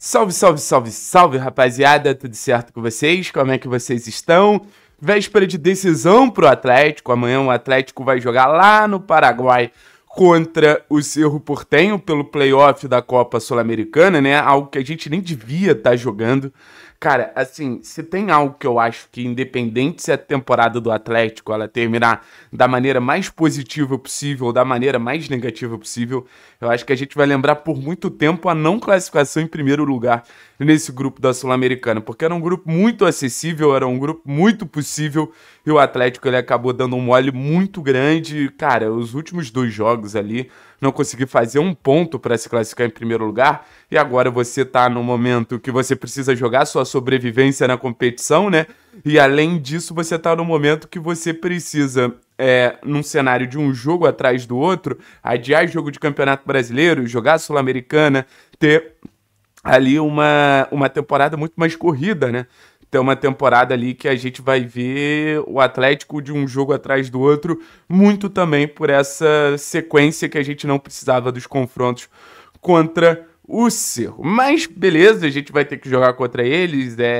Salve, salve, salve, salve, rapaziada! Tudo certo com vocês? Como é que vocês estão? Véspera de decisão pro Atlético. Amanhã o Atlético vai jogar lá no Paraguai contra o Cerro Portenho pelo playoff da Copa Sul-Americana, né? Algo que a gente nem devia estar tá jogando. Cara, assim, se tem algo que eu acho que, independente se a é temporada do Atlético ela terminar da maneira mais positiva possível ou da maneira mais negativa possível, eu acho que a gente vai lembrar por muito tempo a não classificação em primeiro lugar nesse grupo da Sul-Americana, porque era um grupo muito acessível, era um grupo muito possível e o Atlético ele acabou dando um mole muito grande. Cara, os últimos dois jogos jogos ali, não conseguir fazer um ponto para se classificar em primeiro lugar, e agora você está no momento que você precisa jogar sua sobrevivência na competição, né? E além disso, você está no momento que você precisa, é, num cenário de um jogo atrás do outro, adiar jogo de campeonato brasileiro, jogar Sul-Americana, ter ali uma, uma temporada muito mais corrida, né? ter uma temporada ali que a gente vai ver o Atlético de um jogo atrás do outro, muito também por essa sequência que a gente não precisava dos confrontos contra o Cerro. Mas beleza, a gente vai ter que jogar contra eles, é é,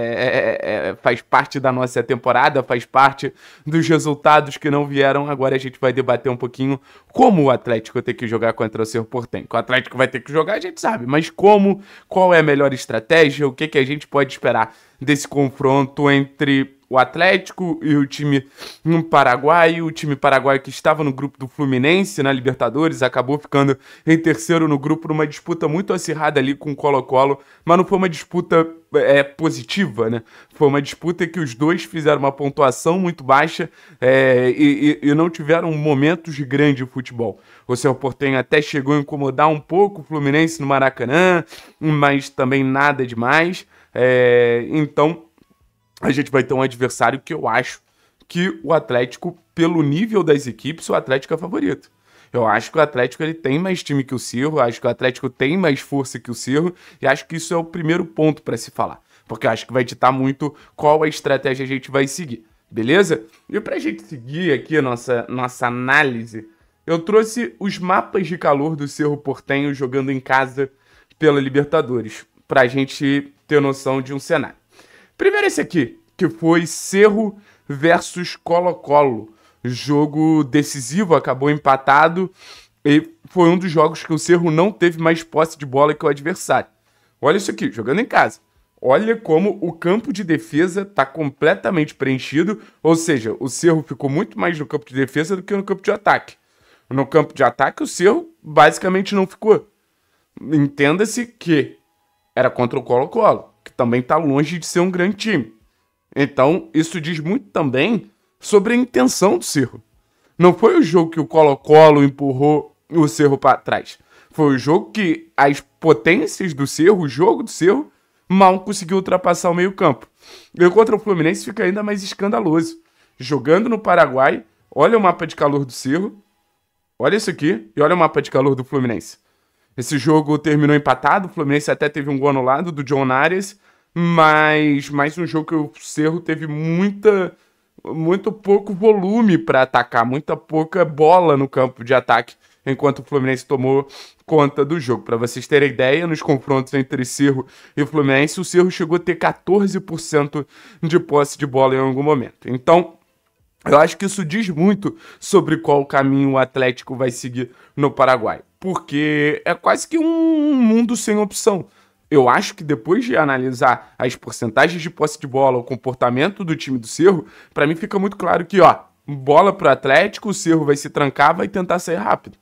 é, é, faz parte da nossa temporada, faz parte dos resultados que não vieram. Agora a gente vai debater um pouquinho como o Atlético tem que jogar contra o Cerro Portenho. O Atlético vai ter que jogar, a gente sabe, mas como, qual é a melhor estratégia, o que, que a gente pode esperar desse confronto entre o Atlético e o time no Paraguai. O time paraguaio que estava no grupo do Fluminense na né, Libertadores acabou ficando em terceiro no grupo numa disputa muito acirrada ali com o Colo-Colo, mas não foi uma disputa é, é, positiva, né? Foi uma disputa que os dois fizeram uma pontuação muito baixa é, e, e, não tiveram momentos de grande futebol. O seu Portenho até chegou a incomodar um pouco o Fluminense no Maracanã, mas também nada demais. É, então, a gente vai ter um adversário que eu acho que o Atlético, pelo nível das equipes, o Atlético é favorito. Eu acho que o Atlético ele tem mais time que o Cirro, acho que o Atlético tem mais força que o Cirro, e acho que isso é o primeiro ponto para se falar, porque acho que vai ditar muito qual a estratégia a gente vai seguir, beleza? E para a gente seguir aqui a nossa, nossa análise, eu trouxe os mapas de calor do Cerro Portenho jogando em casa pela Libertadores, para a gente ter noção de um cenário. Primeiro esse aqui, que foi Cerro versus Colo-Colo jogo decisivo, acabou empatado. E foi um dos jogos que o Cerro não teve mais posse de bola que o adversário. Olha isso aqui, jogando em casa. Olha como o campo de defesa está completamente preenchido, ou seja, o Cerro ficou muito mais no campo de defesa do que no campo de ataque. No campo de ataque, o Cerro basicamente não ficou. Entenda-se que era contra o Colo-Colo, que também está longe de ser um grande time. Então, isso diz muito também sobre a intenção do Cerro. Não foi o jogo que o Colo-Colo empurrou o Cerro para trás. Foi o jogo que as potências do Cerro, o jogo do Cerro, mal conseguiu ultrapassar o meio-campo. E contra o Fluminense fica ainda mais escandaloso. Jogando no Paraguai, olha o mapa de calor do Cerro, olha isso aqui e olha o mapa de calor do Fluminense. Esse jogo terminou empatado, o Fluminense até teve um gol anulado do John Arias, mas mais um jogo que o Cerro teve muita muito pouco volume para atacar, muita pouca bola no campo de ataque, enquanto o Fluminense tomou conta do jogo. Para vocês terem ideia, nos confrontos entre Cirro e Fluminense, o Cirro chegou a ter 14% de posse de bola em algum momento. Então, eu acho que isso diz muito sobre qual caminho o Atlético vai seguir no Paraguai, porque é quase que um mundo sem opção eu acho que depois de analisar as porcentagens de posse de bola, o comportamento do time do Cerro, para mim fica muito claro que, ó, bola pro Atlético, o Cerro vai se trancar, vai tentar sair rápido.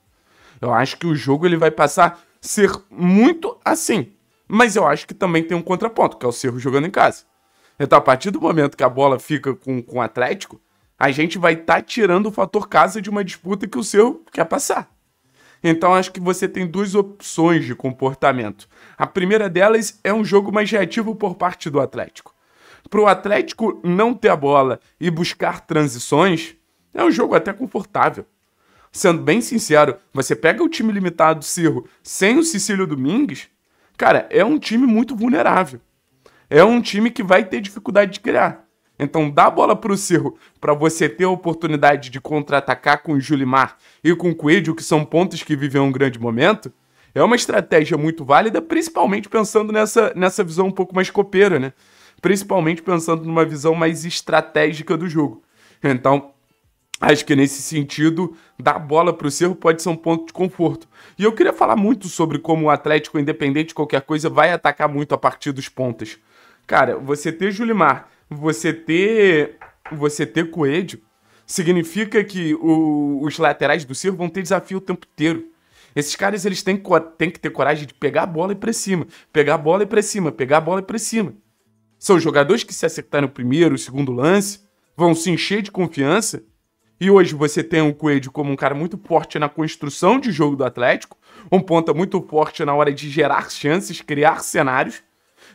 Eu acho que o jogo ele vai passar a ser muito assim. Mas eu acho que também tem um contraponto, que é o Cerro jogando em casa. Então, a partir do momento que a bola fica com, com o Atlético, a gente vai estar tá tirando o fator casa de uma disputa que o Cerro quer passar. Então acho que você tem duas opções de comportamento. A primeira delas é um jogo mais reativo por parte do Atlético. Para o Atlético não ter a bola e buscar transições, é um jogo até confortável. Sendo bem sincero, você pega o time limitado Cirro sem o Cecílio Domingues, cara, é um time muito vulnerável. É um time que vai ter dificuldade de criar. Então dá bola para o Cirro para você ter a oportunidade de contra-atacar com o Julimar e com o Coelho, que são pontos que vivem um grande momento, é uma estratégia muito válida, principalmente pensando nessa, nessa visão um pouco mais copeira, né? Principalmente pensando numa visão mais estratégica do jogo. Então, Acho que nesse sentido, dar bola para o Cerro pode ser um ponto de conforto. E eu queria falar muito sobre como o Atlético, independente de qualquer coisa, vai atacar muito a partir dos pontas. Cara, você ter Julimar você ter você ter Coelho significa que o, os laterais do Ciro vão ter desafio o tempo inteiro. Esses caras eles têm, têm que ter coragem de pegar a bola e para cima, pegar a bola e para cima, pegar a bola e para cima. São jogadores que se acertaram o primeiro, o segundo lance, vão se encher de confiança. E hoje você tem o Coelho como um cara muito forte na construção de jogo do Atlético, um ponta muito forte na hora de gerar chances, criar cenários,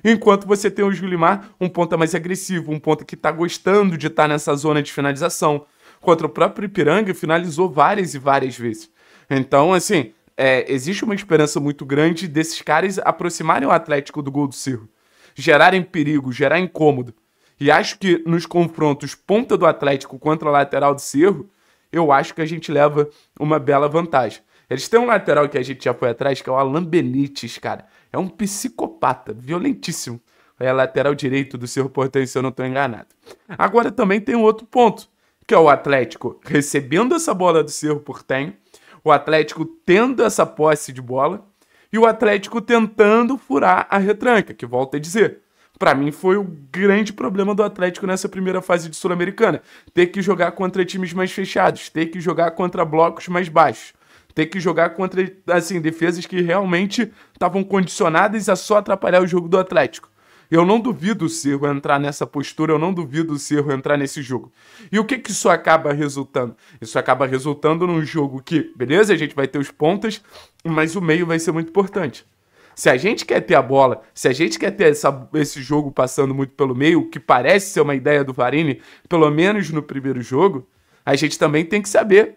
Enquanto você tem o Julimar, um ponta mais agressivo, um ponta que está gostando de estar tá nessa zona de finalização. Contra o próprio Ipiranga, finalizou várias e várias vezes. Então, assim, é, existe uma esperança muito grande desses caras aproximarem o Atlético do gol do Cerro. Gerarem perigo, gerar incômodo. E acho que nos confrontos ponta do Atlético contra a lateral do Cerro, eu acho que a gente leva uma bela vantagem. Eles têm um lateral que a gente já foi atrás, que é o Alan Benítez, cara. É um psicopata, violentíssimo. É lateral direito do Cerro Portenho, se eu não estou enganado. Agora também tem um outro ponto, que é o Atlético recebendo essa bola do Cerro Portenho, o Atlético tendo essa posse de bola e o Atlético tentando furar a retranca, que volta a dizer, para mim foi o grande problema do Atlético nessa primeira fase de Sul-Americana. Ter que jogar contra times mais fechados, ter que jogar contra blocos mais baixos ter que jogar contra assim defesas que realmente estavam condicionadas a só atrapalhar o jogo do Atlético. Eu não duvido o Cerro entrar nessa postura, eu não duvido o Cerro entrar nesse jogo. E o que, que isso acaba resultando? Isso acaba resultando num jogo que, beleza, a gente vai ter os pontas, mas o meio vai ser muito importante. Se a gente quer ter a bola, se a gente quer ter essa, esse jogo passando muito pelo meio, que parece ser uma ideia do Varini, pelo menos no primeiro jogo, a gente também tem que saber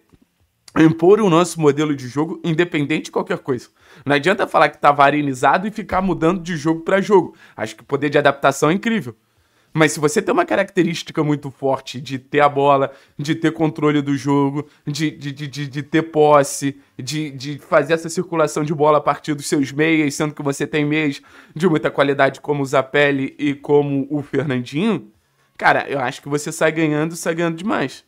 impor o nosso modelo de jogo independente de qualquer coisa. Não adianta falar que tá varinizado e ficar mudando de jogo para jogo. Acho que o poder de adaptação é incrível. Mas se você tem uma característica muito forte de ter a bola, de ter controle do jogo, de, de, de, de, ter posse, de, de fazer essa circulação de bola a partir dos seus meias, sendo que você tem meias de muita qualidade como o Zapelli e como o Fernandinho, cara, eu acho que você sai ganhando, sai ganhando demais.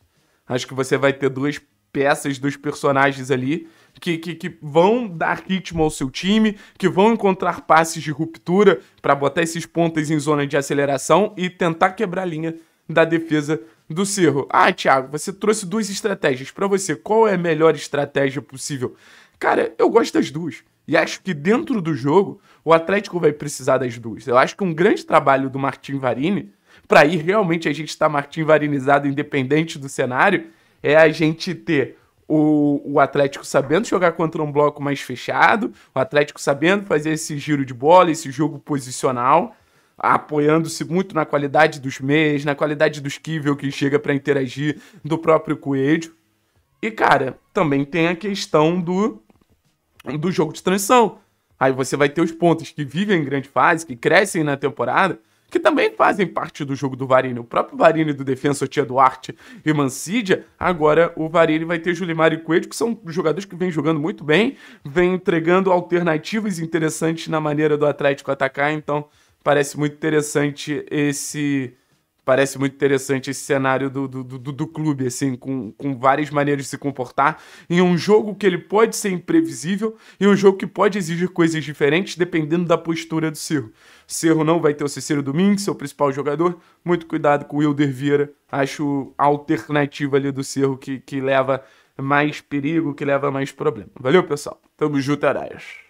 Acho que você vai ter duas peças dos personagens ali. Que, que, que, vão dar ritmo ao seu time, que vão encontrar passes de ruptura para botar esses pontas em zona de aceleração e tentar quebrar a linha da defesa do Cerro. Ah, Thiago, você trouxe duas estratégias para você. Qual é a melhor estratégia possível? Cara, eu gosto das duas. E acho que dentro do jogo, o Atlético vai precisar das duas. Eu acho que um grande trabalho do Martin Varini, para ir realmente a gente estar tá Martin Varinizado independente do cenário, é a gente ter o, o, Atlético sabendo jogar contra um bloco mais fechado, o Atlético sabendo fazer esse giro de bola, esse jogo posicional, apoiando-se muito na qualidade dos meias, na qualidade dos Kivel que chega para interagir, do próprio Coelho. E, cara, também tem a questão do, do jogo de transição. Aí você vai ter os pontos que vivem em grande fase, que crescem na temporada, que também fazem parte do jogo do Varini. O próprio Varini do defensa tinha Duarte e Mancidia. Agora o Varini vai ter Julimar e Coelho, que são jogadores que vêm jogando muito bem, vêm entregando alternativas interessantes na maneira do Atlético atacar. Então parece muito interessante esse parece muito interessante esse cenário do, do, do, do, clube, assim, com, com várias maneiras de se comportar, em um jogo que ele pode ser imprevisível e um jogo que pode exigir coisas diferentes dependendo da postura do Cerro. Cerro não vai ter o Cicero Domingues, seu principal jogador, muito cuidado com o Wilder Vieira, acho a alternativa ali do Cerro que, que leva mais perigo, que leva mais problema. Valeu, pessoal. Tamo junto, Araias.